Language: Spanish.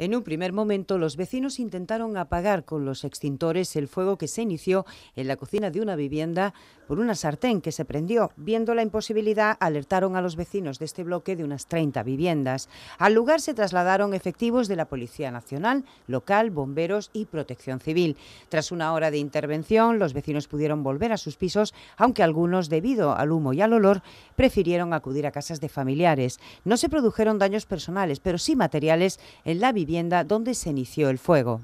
En un primer momento, los vecinos intentaron apagar con los extintores el fuego que se inició en la cocina de una vivienda por una sartén que se prendió. Viendo la imposibilidad, alertaron a los vecinos de este bloque de unas 30 viviendas. Al lugar se trasladaron efectivos de la Policía Nacional, local, bomberos y protección civil. Tras una hora de intervención, los vecinos pudieron volver a sus pisos, aunque algunos, debido al humo y al olor, prefirieron acudir a casas de familiares. No se produjeron daños personales, pero sí materiales en la vivienda donde se inició el fuego.